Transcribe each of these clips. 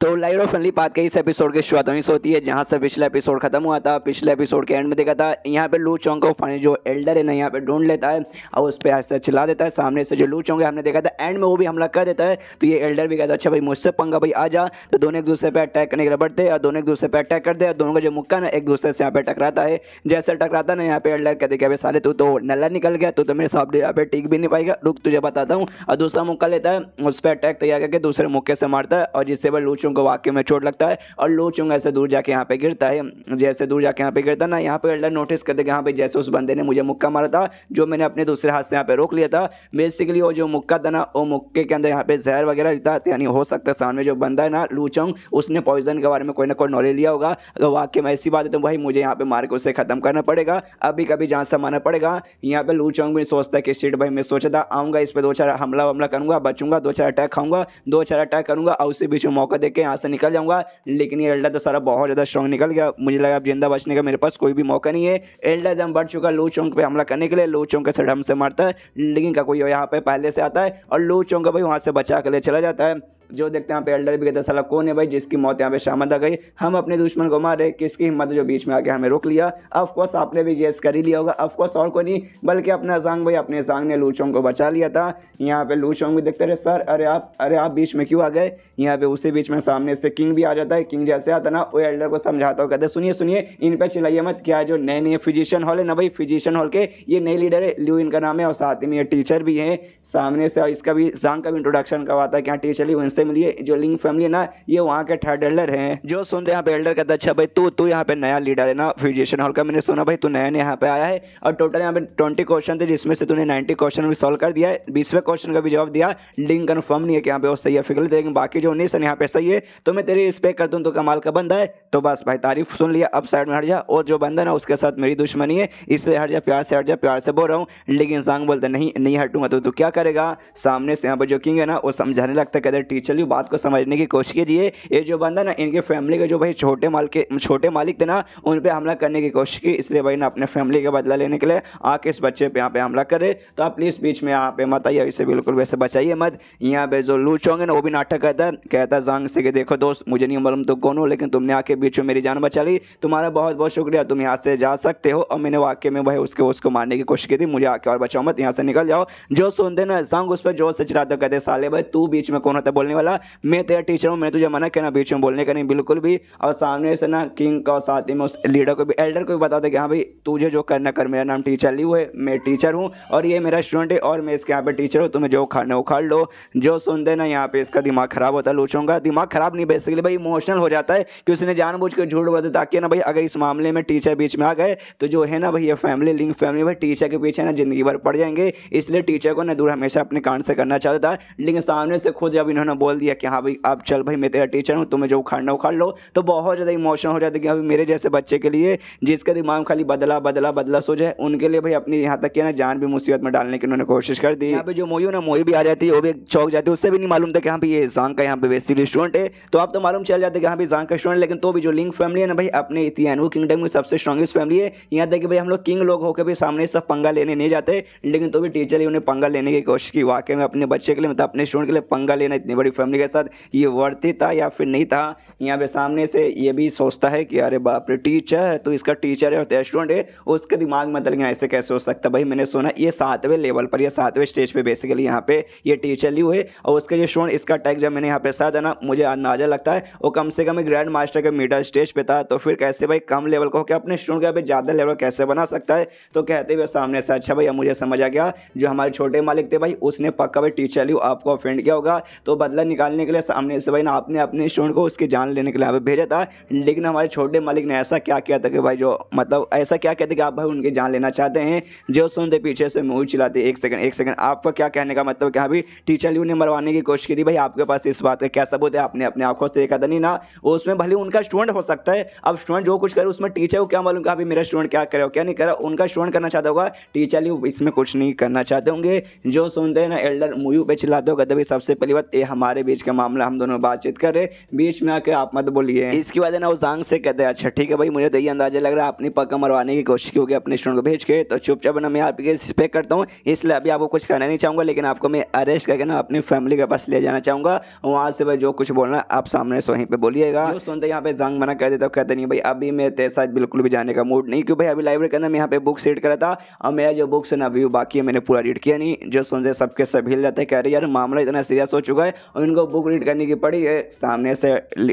तो लाइट और फनली बात कही इस एपिसोड की शुरुआत वहीं से होती है जहाँ से पिछला एपिसोड खत्म हुआ था पिछले एपिसोड के एंड में देखा था यहाँ पे लू चौंग को फाइनली जो एल्डर है ना यहाँ पे ढूंढ लेता है और उस पर ऐसा चला देता है सामने से जो लू चौंग है हमने देखा था एंड में वो भी हमला कर देता है तो ये एल्डर भी कहता है अच्छा भाई मुझसे पंगा भाई आ जा तो दोनों एक दूसरे पर अटैक करने के लिए बढ़ते और दोनों एक दूसरे पर अटैक करते हैं दोनों का जो मुक्का ना एक दूसरे से यहाँ पे टकराता है जैसे टकराता ना यहाँ पे एल्डर कहते कि अभी तू तो नल्ला निकल गया तो मेरे सामने यहाँ पे टिक भी नहीं पाएगा रुक तुझे बताता हूँ और दूसरा मुक्का लेता है उस पर अटैक तैयार करके दूसरे मुक्के से मारता है और जिससे वह लू लोचुंग को वाकई में चोट लगता है और लोचुंग ऐसे दूर जाके यहाँ पे गिरता है जैसे दूर जाके यहाँ पे गिरता ना यहाँ पे अल्डर नोटिस करते कि यहाँ पे जैसे उस बंदे ने मुझे मुक्का मारा था जो मैंने अपने दूसरे हाथ से यहाँ पे रोक लिया था बेसिकली वो जो मुक्का था ना वो मुक्के के अंदर यहाँ पे जहर वगैरह था यानी हो सकता है सामने जो बंदा है ना लूचोंग उसने पॉइजन के बारे में कोई ना कोई नॉलेज लिया होगा अगर वाकई में ऐसी बात है तो भाई मुझे यहाँ पे मार के उसे खत्म करना पड़ेगा अभी कभी जान संभालना पड़ेगा यहाँ पे लूचोंग भी सोचता है कि सीट भाई मैं सोचा था आऊंगा इस पर दो चार हमला वमला करूंगा बचूंगा दो चार अटैक खाऊंगा दो चार अटैक करूंगा और उसी बीच में मौका दे के यहाँ से निकल जाऊंगा लेकिन ये एल्डा तो सारा बहुत ज़्यादा स्ट्रॉन्ग निकल गया मुझे लगा अब जिंदा बचने का मेरे पास कोई भी मौका नहीं है एल्डा दम बढ़ चुका लू चौंक पर हमला करने के लिए लू चौंक से ढम से मारता है लेकिन का कोई यहाँ पे पहले से आता है और लू चौंक भाई वहाँ से बचा के लिए चला जाता है जो देखते हैं यहाँ पे एल्डर भी कहते हैं कौन है भाई जिसकी मौत यहाँ पे शामद आ गई हम अपने दुश्मन को मारे किसकी हिम्मत जो बीच में आके हमें रोक लिया अफकोर्स आपने भी गैस कर ही लिया होगा अफकोर्स और को नहीं बल्कि अपना जांग भाई अपने जांग ने लूचोंग को बचा लिया था यहाँ पे लूचोंग भी देखते रहे सर अरे आप अरे आप बीच में क्यों आ गए यहाँ पे उसी बीच में सामने से किंग भी आ जाता है किंग जैसे आता ना वो एल्डर को समझाता हो कहते सुनिए सुनिए इन पर चिल्लाइए मत क्या जो नए नए फिजिशियन हॉल है ना भाई फिजिशियन हॉल के ये नए लीडर है ल्यू इनका नाम है और साथ ही में ये टीचर भी है सामने से इसका भी जांग का भी इंट्रोडक्शन करवाता है क्या टीचर ली उनसे से मिलिए जो लिंग फैमिली है ना ये वहाँ के थर्ड एल्डर हैं जो सुन रहे यहाँ पे एल्डर कहता तो अच्छा भाई तू तू यहाँ पे नया लीडर है ना फ्यूजेशन हॉल का मैंने सुना भाई तू नया यहाँ पे आया है और टोटल यहाँ पे ट्वेंटी क्वेश्चन थे जिसमें से तूने नाइन्टी क्वेश्चन भी सॉल्व कर दिया है बीसवें क्वेश्चन का भी जवाब दिया लिंक कन्फर्म नहीं है कि यहाँ पे वो सही है फिगल लेकिन बाकी जो उन्नीस यहाँ पे सही है तो मैं तेरी रिस्पेक्ट करता हूँ तो कमाल का बंदा है तो बस भाई तारीफ सुन लिया अब साइड में हट जा और जो बंदा ना उसके साथ मेरी दुश्मनी है इसलिए हट जा प्यार से हट जा प्यार से बोल रहा हूँ लेकिन सांग बोलते नहीं नहीं हटूंगा तो तू क्या करेगा सामने से यहाँ पर जो किंग है ना वो समझाने लगता है कहते टीचर चलिए बात को समझने की कोशिश कीजिए ये जो बंदा ना इनके फैमिली के जो भाई छोटे मालिक छोटे मालिक थे ना उन पर हमला करने की कोशिश की इसलिए भाई ना अपने फैमिली का बदला लेने के लिए आके इस बच्चे पर यहाँ पे हमला करे तो आप प्लीज़ बीच में यहाँ पे मत आइए इसे बिल्कुल वैसे बचाइए मत यहाँ पे जो लूच होंगे ना वो भी नाटक करता है कहता जंग से कि देखो दोस्त मुझे नहीं मालूम तो कौन हो लेकिन तुमने आके बीच में मेरी जान बचा ली तुम्हारा बहुत बहुत शुक्रिया तुम यहाँ से जा सकते हो और मैंने वाकई में भाई उसके उसको मारने की कोशिश की थी मुझे आके और बचाओ मत यहाँ से निकल जाओ जो सुनते ना जंग उस पर जोर से चिराते कहते साले भाई तू बीच में कौन होता बोलने वाला मैं तेरा टीचर हूँ मैं तुझे मना क्या बीच में बोलने का नहीं बिल्कुल भी और सामने से ना किंग का साथ में उस लीडर को भी एल्डर को भी बता दे कि हाँ भाई तुझे जो करना कर मेरा नाम टीचर ली हुए मैं टीचर हूँ और ये मेरा स्टूडेंट है और मैं इसके यहाँ पर टीचर हूँ तुम्हें जो खाना उखाड़ लो जो सुन देना यहाँ पे इसका दिमाग खराब होता है लोचों का दिमाग खराब नहीं बेसिकली भाई इमोशनल हो जाता है कि उसने जानबूझ के झूठ बता ताकि ना भाई अगर इस मामले में टीचर बीच में आ गए तो जो है ना भाई ये फैमिली लिंक फैमिली भाई टीचर के पीछे ना जिंदगी भर पड़ जाएंगे इसलिए टीचर को ना दूर हमेशा अपने कान से करना चाहता था लेकिन सामने से खुद जब इन्होंने बोल बोल दिया कि हाँ भाई आप चल भाई मैं तेरा टीचर हूँ तुम्हें जो उखाड़ना उखाड़ लो तो बहुत ज़्यादा इमोशनल हो जाता है कि अभी मेरे जैसे बच्चे के लिए जिसका दिमाग खाली बदला बदला बदला सोच है उनके लिए भाई अपनी यहाँ तक कि ना जान भी मुसीबत में डालने की उन्होंने कोशिश कर दी यहाँ पर जो मोई ना मोई भी आ जाती है वो भी चौक जाती है उससे भी नहीं मालूम था कि हाँ भाई ये जान का यहाँ पे वेस्टिव स्टूडेंट है तो आप तो मालूम चल जाता है कि हाँ भाई जान का स्टूडेंट लेकिन तो भी जो लिंक फैमिली है ना भाई अपने इतिहान किंगडम की सबसे स्ट्रॉगेस्ट फैमिली है यहाँ तक कि भाई हम लोग किंग लोग होकर भी सामने सब पंगा लेने नहीं जाते लेकिन तो भी टीचर ही उन्हें पंगा लेने की कोशिश की वाकई में अपने बच्चे के लिए मतलब अपने स्टूडेंट के लिए पंगा लेना इतनी बड़ी फैमिली के साथ ये वर्ती था या फिर नहीं था यहाँ पे सामने से ये भी सोचता है कि अरे बाप रे टीचर है तो इसका टीचर है और स्टूडेंट है उसके दिमाग में मतलब ऐसे कैसे हो सकता भाई मैंने सुना ये सातवें लेवल पर या सातवें स्टेज पर बेसिकली यहाँ पे ये टीचर ली हुए और उसके जो स्टूडेंट इसका टैग जब मैंने यहाँ पे साथ ना मुझे अंदाजा लगता है वो कम से कम ग्रैंड मास्टर के मिडल स्टेज पर था तो फिर कैसे भाई कम लेवल को होकर अपने स्टूडेंट का ज़्यादा लेवल कैसे बना सकता है तो कहते हुए सामने से अच्छा भैया मुझे समझ आ गया जो हमारे छोटे मालिक थे भाई उसने पक्का भाई टीचर ली आपको ऑफेंड किया होगा तो बदला बदला निकालने के लिए सामने से भाई ना आपने अपने स्टूडेंट को उसकी जान लेने के लिए यहाँ भेजा था लेकिन हमारे छोटे मालिक ने ऐसा क्या किया था कि भाई जो मतलब ऐसा क्या कहते कि आप भाई उनकी जान लेना चाहते हैं जो सुनते पीछे से मुँह चिलाते एक सेकंड एक सेकंड आपका क्या कहने का मतलब क्या अभी टीचर ने मरवाने की कोशिश की थी भाई आपके पास इस बात का क्या सबूत है आपने अपने आंखों से देखा था नहीं ना उसमें भले उनका स्टूडेंट हो सकता है अब स्टूडेंट जो कुछ करे उसमें टीचर को क्या मालूम अभी हाँ मेरा स्टूडेंट क्या करे क्या नहीं करे उनका स्टूडेंट करना चाहता होगा टीचर इसमें कुछ नहीं करना चाहते होंगे जो सुनते हैं ना एल्डर मुयू पे चिल्लाते हो कहते सबसे पहली बात ये हमारे हमारे बीच का मामला हम दोनों बातचीत कर रहे बीच में आके आप मत बोलिए इसके बाद है ना वो जांग से कहते हैं अच्छा ठीक है भाई मुझे तो यही अंदाजा लग रहा है अपनी पक्का मरवाने की कोशिश की होगी अपने स्टूडेंट को भेज के तो चुपचाप ना मैं आपके रिस्पेक्ट करता हूँ इसलिए अभी आपको कुछ कहना नहीं चाहूँगा लेकिन आपको मैं अरेस्ट करके ना अपनी फैमिली के पास ले जाना चाहूँगा वहाँ से भाई जो कुछ बोलना आप सामने से वहीं पर बोलिएगा जो सुनते यहाँ पे जांग मना कर देते हो कहते नहीं भाई अभी मैं तेरे साथ बिल्कुल भी जाने का मूड नहीं क्यों भाई अभी लाइब्रेरी के अंदर मैं यहाँ पे बुक रीड करा था और मेरा जो बुक्स है ना अभी बाकी है मैंने पूरा रीड किया नहीं जो सुनते सबके सब हिल जाते कह रहे यार मामला इतना सीरियस हो चुका है उनको बुक रीड करने की पड़ी है सामने से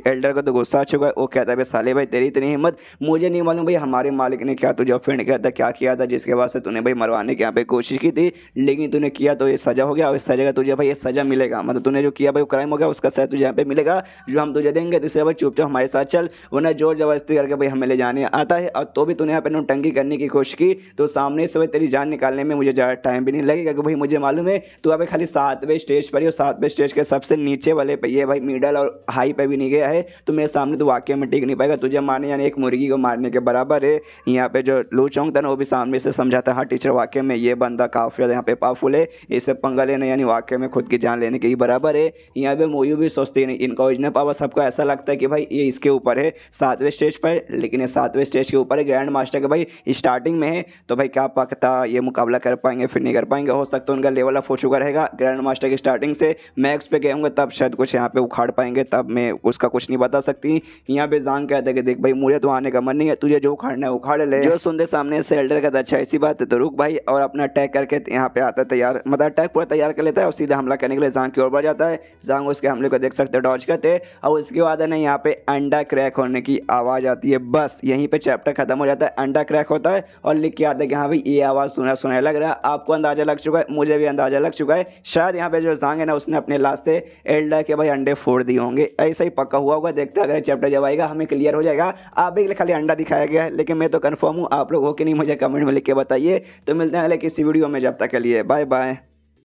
एल्डर का तो गुस्सा आ चुका है वो कहता है भाई साले भाई तेरी इतनी हिम्मत मुझे नहीं मालूम भाई हमारे मालिक ने क्या तुझे ऑफेंड किया था क्या किया था जिसके बाद से तूने भाई मरवाने की यहाँ पे कोशिश की थी लेकिन तूने किया तो ये सजा हो गया और इस सजा का तुझे भाई ये सजा मिलेगा मतलब तूने जो किया भाई क्राइम हो गया उसका सजा तुझे यहाँ पे मिलेगा जो हम तुझे देंगे तो इसलिए भाई चुपचाप हमारे साथ चल वरना जोर जबरदस्ती करके भाई हमें ले जाने आता है और तो भी तूने यहाँ पे टंकी करने की कोशिश की तो सामने से भाई तेरी जान निकालने में मुझे ज़्यादा टाइम भी नहीं लगेगा क्योंकि भाई मुझे मालूम है तू अभी खाली सातवें स्टेज पर ही और सातवें स्टेज के सबसे उससे नीचे वाले पे ये भाई मिडल और हाई पे भी नहीं गया है तो मेरे सामने तो वाकई में टिक नहीं पाएगा तुझे मारने यानी एक मुर्गी को मारने के बराबर है यहाँ पे जो लू चौंक था ना वो भी सामने से समझाता है हाँ टीचर वाकई में ये बंदा काफ़ी ज़्यादा यहाँ पे पावरफुल है इसे पंगा लेना यानी वाकई में खुद की जान लेने के ही बराबर है यहाँ पे मोयू भी सोचती नहीं इनका ओरिजिनल पावर सबको ऐसा लगता है कि भाई ये इसके ऊपर है सातवें स्टेज पर लेकिन ये सातवें स्टेज के ऊपर है ग्रैंड मास्टर के भाई स्टार्टिंग में है तो भाई क्या पकता ये मुकाबला कर पाएंगे फिर नहीं कर पाएंगे हो सकता है उनका लेवल ऑफ हो चुका रहेगा ग्रैंड मास्टर की स्टार्टिंग से मैक्स पे गए जाऊँगा तब शायद कुछ यहाँ पे उखाड़ पाएंगे तब मैं उसका कुछ नहीं बता सकती यहाँ पे जांग कहता है कि देख भाई मुझे तो आने का मन नहीं है तुझे जो उखाड़ना है उखाड़ ले जो सुनते सामने से एल्डर का अच्छा ऐसी बात है तो रुक भाई और अपना अटैक करके यहाँ पे आता है तैयार मतलब अटैक पूरा तैयार कर लेता है और सीधा हमला करने के लिए जांग की ओर बढ़ जाता है जांग उसके हमले को देख सकते डॉज करते और उसके बाद है ना यहाँ पे अंडा क्रैक होने की आवाज़ आती है बस यहीं पर चैप्टर खत्म हो जाता है अंडा क्रैक होता है और लिख के आता है कि हाँ भाई ये आवाज़ सुना सुना लग रहा है आपको अंदाजा लग चुका है मुझे भी अंदाजा लग चुका है शायद यहाँ पे जो जांग है ना उसने अपने लाश से एल्डा के भाई अंडे फोड़ दिए होंगे ऐसा ही पक्का हुआ होगा देखते हैं अगर चैप्टर जब आएगा हमें क्लियर हो जाएगा आप भी खाली अंडा दिखाया गया है लेकिन मैं तो कन्फर्म हूँ आप लोग हो कि नहीं मुझे कमेंट में लिख के बताइए तो मिलते हैं अगले किसी वीडियो में जब तक के लिए बाय बाय